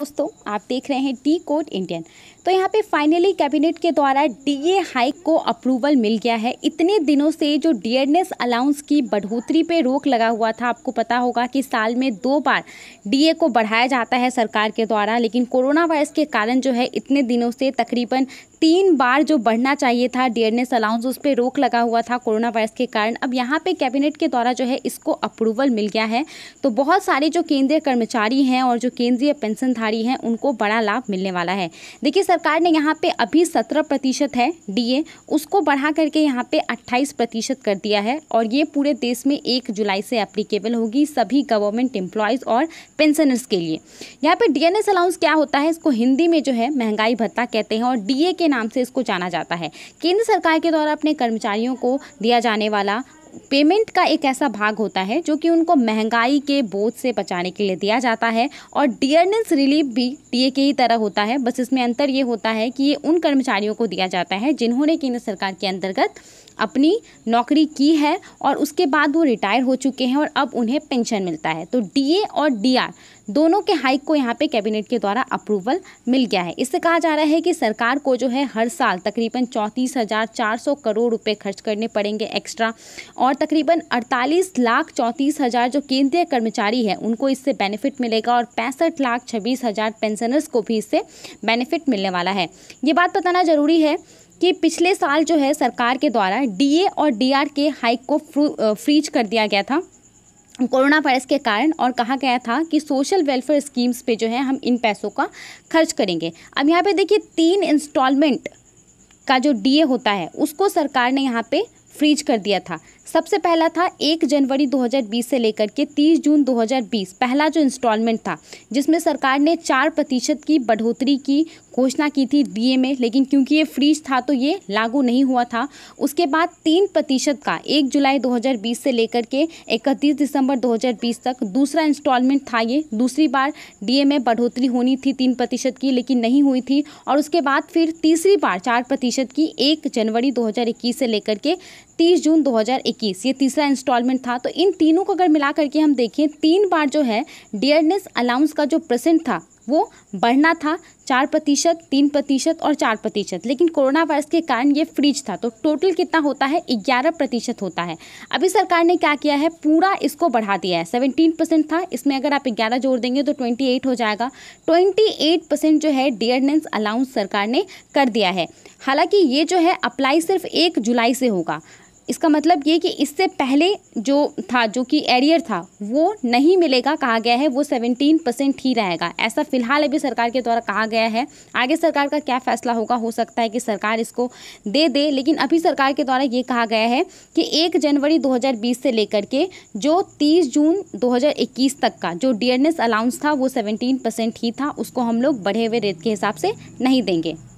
दोस्तों आप देख रहे हैं डी कोड इंडियन तो यहाँ पे फाइनली कैबिनेट के द्वारा डीए हाइक को अप्रूवल मिल गया है इतने दिनों से जो डियरनेस अलाउंस की बढ़ोतरी पे रोक लगा हुआ था आपको पता होगा कि साल में दो बार डीए को बढ़ाया जाता है सरकार के द्वारा लेकिन कोरोना वायरस के कारण जो है इतने दिनों से तकरीबन तीन बार जो बढ़ना चाहिए था डियरनेस अलाउंस उस पर रोक लगा हुआ था कोरोना वायरस के कारण अब यहाँ पे कैबिनेट के द्वारा जो है इसको अप्रूवल मिल गया है तो बहुत सारे जो केंद्रीय कर्मचारी हैं और जो केंद्रीय पेंशनधारी व्यापारी हैं उनको बड़ा लाभ मिलने वाला है देखिए सरकार ने यहाँ पे अभी सत्रह प्रतिशत है डीए उसको बढ़ा करके यहाँ पे अट्ठाईस प्रतिशत कर दिया है और ये पूरे देश में एक जुलाई से एप्लीकेबल होगी सभी गवर्नमेंट एम्प्लॉयज़ और पेंशनर्स के लिए यहाँ पर डीएनएस अलाउंस क्या होता है इसको हिंदी में जो है महंगाई भत्ता कहते हैं और डीए के नाम से इसको जाना जाता है केंद्र सरकार के द्वारा अपने कर्मचारियों को दिया जाने वाला पेमेंट का एक ऐसा भाग होता है जो कि उनको महंगाई के बोझ से बचाने के लिए दिया जाता है और डियरनेस रिलीफ भी टीए के ही तरह होता है बस इसमें अंतर ये होता है कि ये उन कर्मचारियों को दिया जाता है जिन्होंने केंद्र सरकार के अंतर्गत अपनी नौकरी की है और उसके बाद वो रिटायर हो चुके हैं और अब उन्हें पेंशन मिलता है तो डी और डी दोनों के हाइक को यहाँ पे कैबिनेट के द्वारा अप्रूवल मिल गया है इससे कहा जा रहा है कि सरकार को जो है हर साल तकरीबन चौंतीस हज़ार चार सौ करोड़ रुपए खर्च करने पड़ेंगे एक्स्ट्रा और तकरीबन अड़तालीस लाख चौंतीस हज़ार जो केंद्रीय कर्मचारी है उनको इससे बेनिफिट मिलेगा और पैंसठ लाख छब्बीस हज़ार पेंशनर्स को भी इससे बेनिफिट मिलने वाला है ये बात बताना ज़रूरी है कि पिछले साल जो है सरकार के द्वारा ए और आर के हाइक को फ्रीज कर दिया गया था कोरोना वायरस के कारण और कहा गया था कि सोशल वेलफेयर स्कीम्स पे जो है हम इन पैसों का खर्च करेंगे अब यहाँ पे देखिए तीन इंस्टॉलमेंट का जो डीए होता है उसको सरकार ने यहाँ पे फ्रीज कर दिया था सबसे पहला था एक जनवरी 2020 से लेकर के 30 जून 2020 पहला जो इंस्टॉलमेंट था जिसमें सरकार ने चार प्रतिशत की बढ़ोतरी की घोषणा की थी डीए में लेकिन क्योंकि ये फ्रीज था तो ये लागू नहीं हुआ था उसके बाद तीन प्रतिशत का एक जुलाई 2020 से लेकर के 31 दिसंबर 2020 तक दूसरा इंस्टॉलमेंट था ये दूसरी बार डी में बढ़ोतरी होनी थी तीन प्रतिशत की लेकिन नहीं हुई थी और उसके बाद फिर तीसरी बार चार प्रतिशत की एक जनवरी दो से लेकर के 30 जून 2021 ये तीसरा इंस्टॉलमेंट था तो इन तीनों को अगर मिला करके हम देखें तीन बार जो है डियरनेस अलाउंस का जो प्रसेंट था वो बढ़ना था चार प्रतिशत तीन प्रतिशत और चार प्रतिशत लेकिन कोरोना वायरस के कारण ये फ्रीज था तो टोटल कितना होता है ग्यारह प्रतिशत होता है अभी सरकार ने क्या किया है पूरा इसको बढ़ा दिया है सेवेंटीन परसेंट था इसमें अगर आप ग्यारह जोड़ देंगे तो ट्वेंटी एट हो जाएगा ट्वेंटी एट परसेंट जो है डियरनेंस अलाउंस सरकार ने कर दिया है हालांकि ये जो है अप्लाई सिर्फ एक जुलाई से होगा इसका मतलब ये कि इससे पहले जो था जो कि एरियर था वो नहीं मिलेगा कहा गया है वो सेवेंटीन परसेंट ही रहेगा ऐसा फिलहाल अभी सरकार के द्वारा कहा गया है आगे सरकार का क्या फैसला होगा हो सकता है कि सरकार इसको दे दे लेकिन अभी सरकार के द्वारा ये कहा गया है कि एक जनवरी 2020 से लेकर के जो 30 जून 2021 तक का जो डियरनेस अलाउंस था वो सेवनटीन परसेंट ही था उसको हम लोग बढ़े हुए रेट के हिसाब से नहीं देंगे